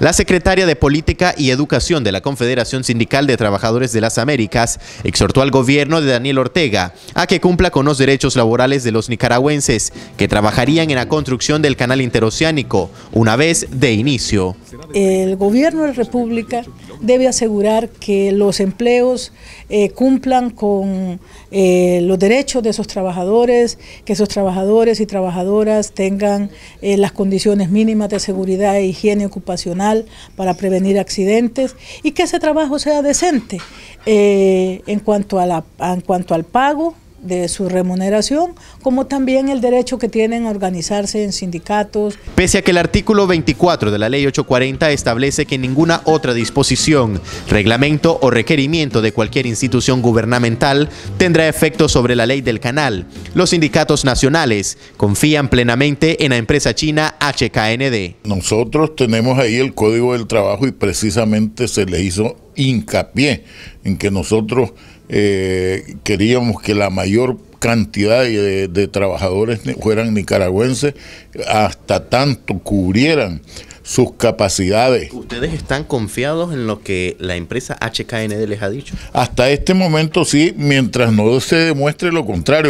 La secretaria de Política y Educación de la Confederación Sindical de Trabajadores de las Américas exhortó al gobierno de Daniel Ortega a que cumpla con los derechos laborales de los nicaragüenses que trabajarían en la construcción del canal interoceánico una vez de inicio. El gobierno de la República debe asegurar que los empleos eh, cumplan con eh, los derechos de esos trabajadores, que esos trabajadores y trabajadoras tengan eh, las condiciones mínimas de seguridad e higiene ocupacional para prevenir accidentes y que ese trabajo sea decente eh, en, cuanto en cuanto al pago de su remuneración, como también el derecho que tienen a organizarse en sindicatos. Pese a que el artículo 24 de la Ley 840 establece que ninguna otra disposición, reglamento o requerimiento de cualquier institución gubernamental tendrá efecto sobre la ley del canal, los sindicatos nacionales confían plenamente en la empresa china HKND. Nosotros tenemos ahí el Código del Trabajo y precisamente se le hizo hincapié en que nosotros eh, queríamos que la mayor cantidad de, de, trabajadores fueran nicaragüenses, hasta tanto cubrieran sus capacidades. ¿Ustedes están confiados en lo que la empresa HKND les ha dicho? Hasta este momento sí, mientras no se demuestre lo contrario.